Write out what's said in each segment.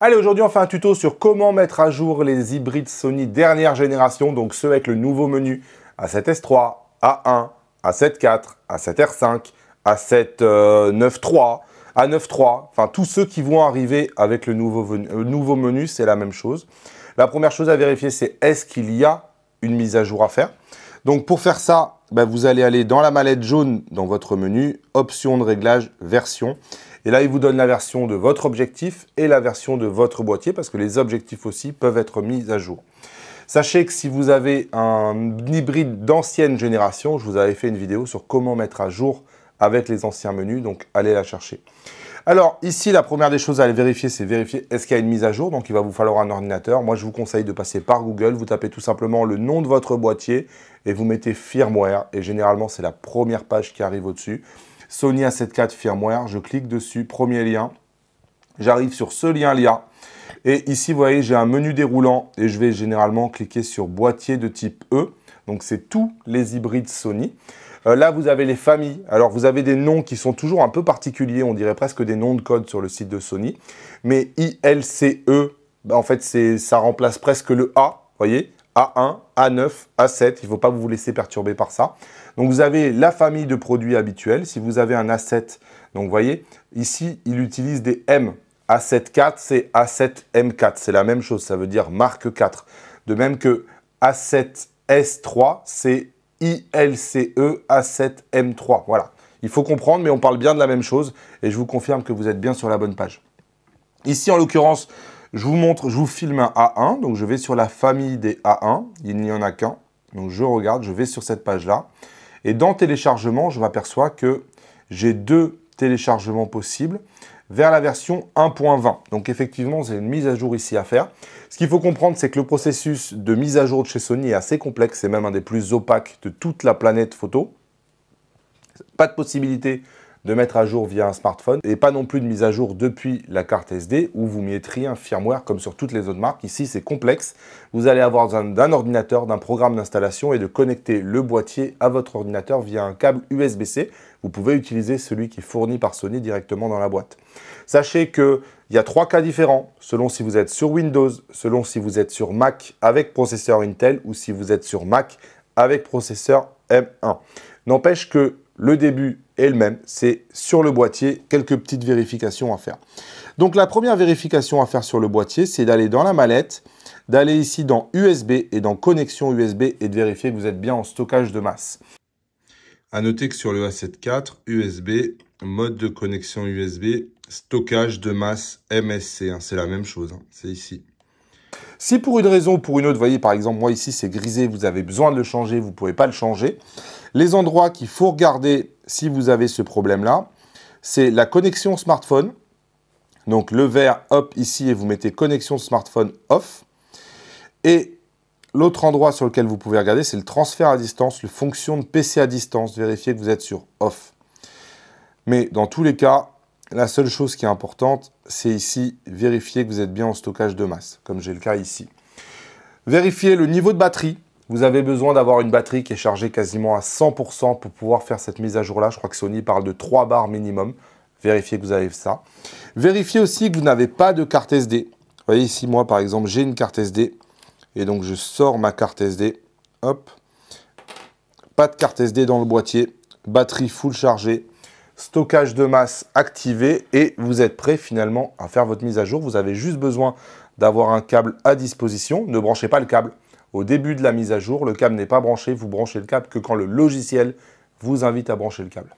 Allez, aujourd'hui, on fait un tuto sur comment mettre à jour les hybrides Sony dernière génération, donc ceux avec le nouveau menu A7S3, A1, A7 IV, A7R5, A7 9.3, A9.3, enfin tous ceux qui vont arriver avec euh, le nouveau, menu, c'est la même chose. La première chose à vérifier, c'est est-ce qu'il y a une mise à jour à faire Donc pour faire ça, bah, vous allez aller dans la mallette jaune dans votre menu, option de réglage, version, et là, il vous donne la version de votre objectif et la version de votre boîtier, parce que les objectifs aussi peuvent être mis à jour. Sachez que si vous avez un hybride d'ancienne génération, je vous avais fait une vidéo sur comment mettre à jour avec les anciens menus, donc allez la chercher. Alors ici, la première des choses à aller vérifier, c'est vérifier est-ce qu'il y a une mise à jour, donc il va vous falloir un ordinateur. Moi, je vous conseille de passer par Google, vous tapez tout simplement le nom de votre boîtier et vous mettez firmware, et généralement, c'est la première page qui arrive au-dessus. Sony A74 firmware. Je clique dessus, premier lien. J'arrive sur ce lien-là. Et ici, vous voyez, j'ai un menu déroulant et je vais généralement cliquer sur boîtier de type E. Donc, c'est tous les hybrides Sony. Euh, là, vous avez les familles. Alors, vous avez des noms qui sont toujours un peu particuliers. On dirait presque des noms de code sur le site de Sony. Mais ILCE, en fait, ça remplace presque le A. Vous voyez A1, A9, A7. Il ne faut pas vous laisser perturber par ça. Donc vous avez la famille de produits habituels. Si vous avez un A7, donc vous voyez, ici, il utilise des M. Asset 4, c'est a 7 M4. C'est la même chose, ça veut dire marque 4. De même que a 7 S3, c'est ILCE 7 M3. Voilà. Il faut comprendre, mais on parle bien de la même chose et je vous confirme que vous êtes bien sur la bonne page. Ici, en l'occurrence, je vous montre, je vous filme un A1. Donc, je vais sur la famille des A1. Il n'y en a qu'un. Donc, je regarde, je vais sur cette page-là. Et dans téléchargement, je m'aperçois que j'ai deux téléchargements possibles vers la version 1.20. Donc effectivement, c'est une mise à jour ici à faire. Ce qu'il faut comprendre, c'est que le processus de mise à jour de chez Sony est assez complexe. C'est même un des plus opaques de toute la planète photo. Pas de possibilité de mettre à jour via un smartphone et pas non plus de mise à jour depuis la carte SD où vous mettriez un firmware comme sur toutes les autres marques. Ici, c'est complexe. Vous allez avoir d'un ordinateur, d'un programme d'installation et de connecter le boîtier à votre ordinateur via un câble USB-C. Vous pouvez utiliser celui qui est fourni par Sony directement dans la boîte. Sachez que il y a trois cas différents, selon si vous êtes sur Windows, selon si vous êtes sur Mac avec processeur Intel ou si vous êtes sur Mac avec processeur M1. N'empêche que le début même. C'est sur le boîtier, quelques petites vérifications à faire. Donc la première vérification à faire sur le boîtier, c'est d'aller dans la mallette, d'aller ici dans USB et dans connexion USB et de vérifier que vous êtes bien en stockage de masse. À noter que sur le A74, USB, mode de connexion USB, stockage de masse MSC, hein, c'est la même chose, hein, c'est ici. Si pour une raison ou pour une autre, voyez par exemple, moi ici c'est grisé, vous avez besoin de le changer, vous ne pouvez pas le changer. Les endroits qu'il faut regarder si vous avez ce problème-là, c'est la connexion smartphone. Donc le vert hop ici et vous mettez connexion smartphone off. Et l'autre endroit sur lequel vous pouvez regarder, c'est le transfert à distance, le fonction de PC à distance. Vérifiez que vous êtes sur off. Mais dans tous les cas, la seule chose qui est importante, c'est ici vérifier que vous êtes bien en stockage de masse, comme j'ai le cas ici. Vérifiez le niveau de batterie. Vous avez besoin d'avoir une batterie qui est chargée quasiment à 100% pour pouvoir faire cette mise à jour-là. Je crois que Sony parle de 3 barres minimum. Vérifiez que vous avez ça. Vérifiez aussi que vous n'avez pas de carte SD. Vous voyez ici, moi, par exemple, j'ai une carte SD. Et donc, je sors ma carte SD. Hop. Pas de carte SD dans le boîtier. Batterie full chargée. Stockage de masse activé. Et vous êtes prêt, finalement, à faire votre mise à jour. Vous avez juste besoin d'avoir un câble à disposition. Ne branchez pas le câble. Au début de la mise à jour, le câble n'est pas branché, vous branchez le câble que quand le logiciel vous invite à brancher le câble.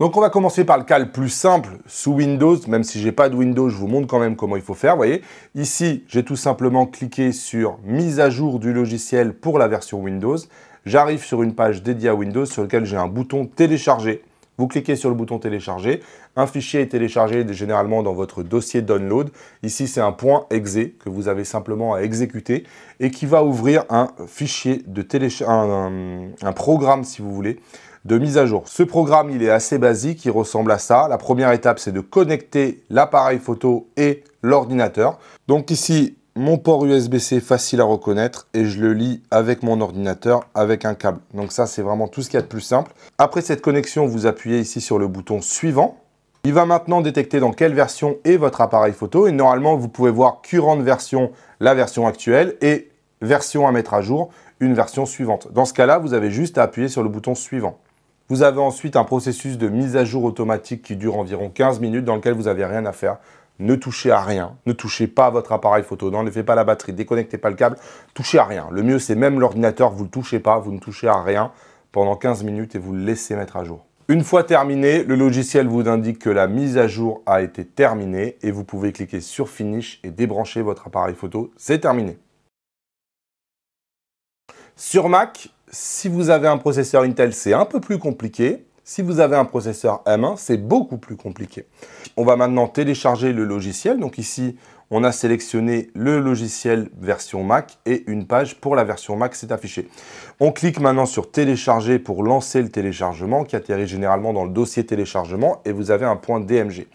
Donc on va commencer par le cas le plus simple sous Windows, même si j'ai pas de Windows, je vous montre quand même comment il faut faire, vous voyez. Ici, j'ai tout simplement cliqué sur mise à jour du logiciel pour la version Windows. J'arrive sur une page dédiée à Windows sur laquelle j'ai un bouton télécharger. Vous cliquez sur le bouton télécharger. Un fichier est téléchargé généralement dans votre dossier download. Ici, c'est un point exe que vous avez simplement à exécuter et qui va ouvrir un fichier de un programme si vous voulez, de mise à jour. Ce programme, il est assez basique, il ressemble à ça. La première étape, c'est de connecter l'appareil photo et l'ordinateur. Donc ici, mon port USB-C facile à reconnaître et je le lis avec mon ordinateur avec un câble. Donc ça, c'est vraiment tout ce qu'il y a de plus simple. Après cette connexion, vous appuyez ici sur le bouton suivant. Il va maintenant détecter dans quelle version est votre appareil photo et normalement, vous pouvez voir current version, la version actuelle et version à mettre à jour, une version suivante. Dans ce cas-là, vous avez juste à appuyer sur le bouton suivant. Vous avez ensuite un processus de mise à jour automatique qui dure environ 15 minutes dans lequel vous n'avez rien à faire ne touchez à rien, ne touchez pas votre appareil photo, n'enlevez pas la batterie, déconnectez pas le câble, touchez à rien. Le mieux, c'est même l'ordinateur, vous ne le touchez pas, vous ne touchez à rien pendant 15 minutes et vous le laissez mettre à jour. Une fois terminé, le logiciel vous indique que la mise à jour a été terminée et vous pouvez cliquer sur Finish et débrancher votre appareil photo. C'est terminé. Sur Mac, si vous avez un processeur Intel, c'est un peu plus compliqué. Si vous avez un processeur M1, c'est beaucoup plus compliqué. On va maintenant télécharger le logiciel. Donc ici, on a sélectionné le logiciel version Mac et une page pour la version Mac s'est affichée. On clique maintenant sur télécharger pour lancer le téléchargement qui atterrit généralement dans le dossier téléchargement et vous avez un point DMG.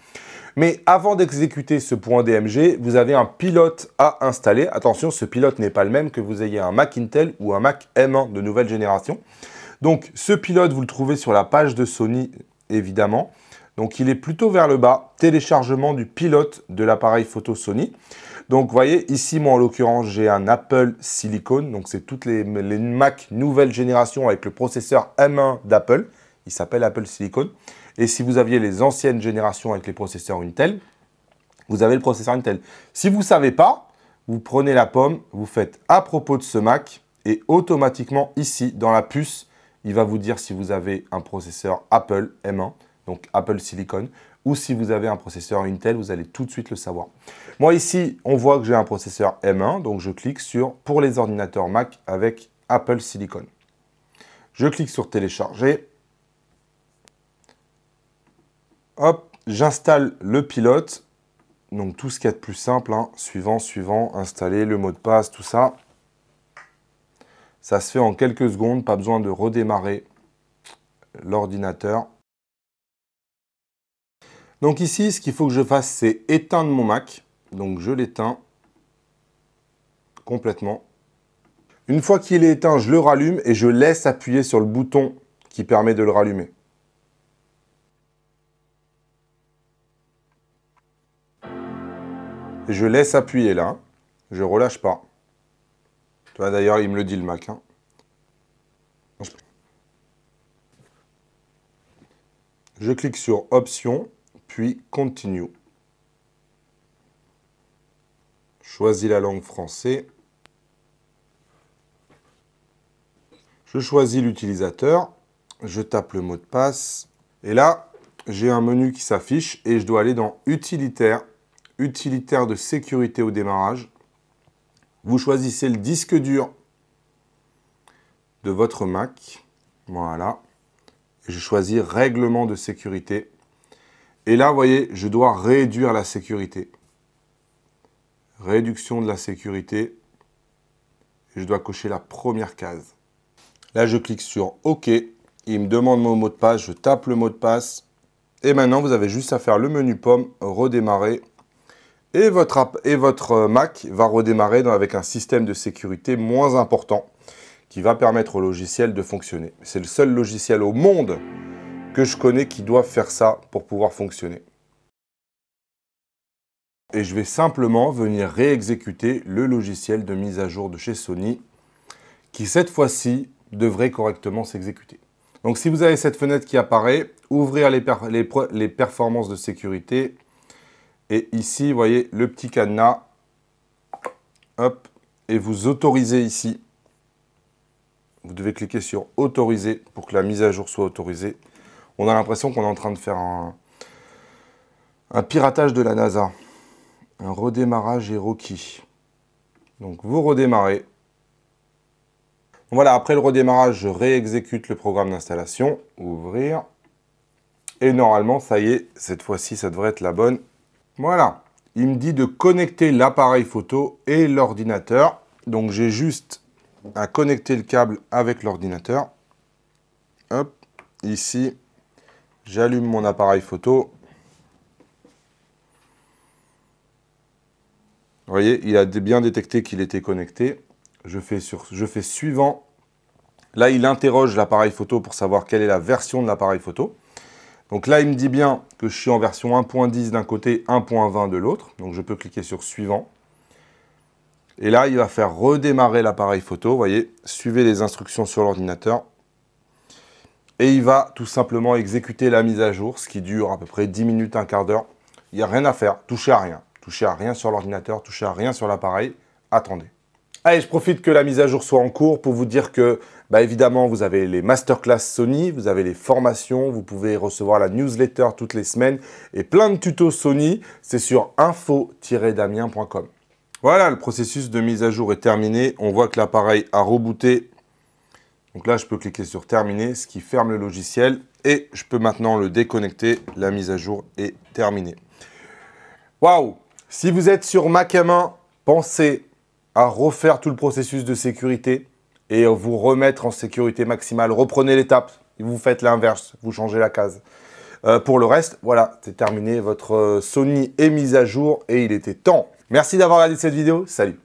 Mais avant d'exécuter ce point DMG, vous avez un pilote à installer. Attention, ce pilote n'est pas le même que vous ayez un Mac Intel ou un Mac M1 de nouvelle génération. Donc ce pilote, vous le trouvez sur la page de Sony, évidemment. Donc il est plutôt vers le bas, téléchargement du pilote de l'appareil photo Sony. Donc vous voyez, ici moi en l'occurrence j'ai un Apple Silicon, donc c'est toutes les, Mac nouvelle génération avec le processeur M1 d'Apple, il s'appelle Apple Silicon. Et si vous aviez les anciennes générations avec les processeurs Intel, vous avez le processeur Intel. Si vous ne savez pas, vous prenez la pomme, vous faites à propos de ce Mac et automatiquement ici dans la puce, il va vous dire si vous avez un processeur Apple M1, donc Apple Silicon, ou si vous avez un processeur Intel, vous allez tout de suite le savoir. Moi ici, on voit que j'ai un processeur M1, donc je clique sur pour les ordinateurs Mac avec Apple Silicon. Je clique sur télécharger. Hop, j'installe le pilote. Donc tout ce qu'il y a de plus simple, hein, suivant, suivant, installer le mot de passe, tout ça. Ça se fait en quelques secondes, pas besoin de redémarrer l'ordinateur. Donc ici, ce qu'il faut que je fasse, c'est éteindre mon Mac. Donc je l'éteins complètement. Une fois qu'il est éteint, je le rallume et je laisse appuyer sur le bouton qui permet de le rallumer. je laisse appuyer là, je relâche pas. Bah, d'ailleurs, il me le dit le Mac. Hein. Je clique sur Options, puis Continue. Choisis la langue français. Je choisis l'utilisateur. Je tape le mot de passe. Et là, j'ai un menu qui s'affiche et je dois aller dans Utilitaire. Utilitaire de sécurité au démarrage. Vous choisissez le disque dur de votre Mac. Voilà. Je choisis règlement de sécurité. Et là, vous voyez, je dois réduire la sécurité. Réduction de la sécurité. Je dois cocher la première case. Là, je clique sur OK. Il me demande mon mot de passe. Je tape le mot de passe. Et maintenant, vous avez juste à faire le menu pomme, redémarrer et votre, et votre euh, Mac va redémarrer avec un système de sécurité moins important qui va permettre au logiciel de fonctionner. C'est le seul logiciel au monde que je connais qui doit faire ça pour pouvoir fonctionner. Et je vais simplement venir réexécuter le logiciel de mise à jour de chez Sony qui cette fois-ci devrait correctement s'exécuter. Donc si vous avez cette fenêtre qui apparaît, ouvrir les performances de sécurité, et ici, vous voyez le petit cadenas. Hop. Et vous autorisez ici. Vous devez cliquer sur autoriser pour que la mise à jour soit autorisée. On a l'impression qu'on est en train de faire un, piratage de la NASA. Un redémarrage est requis. Donc vous redémarrez. Voilà, après le redémarrage, je réexécute le programme d'installation. Ouvrir. Et normalement, ça y est, cette fois-ci, ça devrait être la bonne. Voilà, il me dit de connecter l'appareil photo et l'ordinateur. Donc j'ai juste à connecter le câble avec l'ordinateur. Hop, ici, j'allume mon appareil photo. Vous voyez, il a bien détecté qu'il était connecté. Je fais, sur, je fais suivant. Là, il interroge l'appareil photo pour savoir quelle est la version de l'appareil photo. Donc là, il me dit bien que je suis en version 1.10 d'un côté, 1.20 de l'autre. Donc je peux cliquer sur Suivant. Et là, il va faire redémarrer l'appareil photo. Vous voyez, suivez les instructions sur l'ordinateur. Et il va tout simplement exécuter la mise à jour, ce qui dure à peu près 10 minutes, un quart d'heure. Il n'y a rien à faire, touchez à rien. Touchez à rien sur l'ordinateur, touchez à rien sur l'appareil. Attendez. Allez, je profite que la mise à jour soit en cours pour vous dire que, bah, évidemment, vous avez les masterclass Sony, vous avez les formations, vous pouvez recevoir la newsletter toutes les semaines et plein de tutos Sony. C'est sur info-damien.com. Voilà, le processus de mise à jour est terminé. On voit que l'appareil a rebooté. Donc là, je peux cliquer sur terminer, ce qui ferme le logiciel et je peux maintenant le déconnecter. La mise à jour est terminée. Waouh Si vous êtes sur Mac à pensez à refaire tout le processus de sécurité et vous remettre en sécurité maximale. Reprenez l'étape, vous faites l'inverse, vous changez la case. Euh, pour le reste, voilà, c'est terminé, votre euh, Sony est mise à jour et il était temps. Merci d'avoir regardé cette vidéo, salut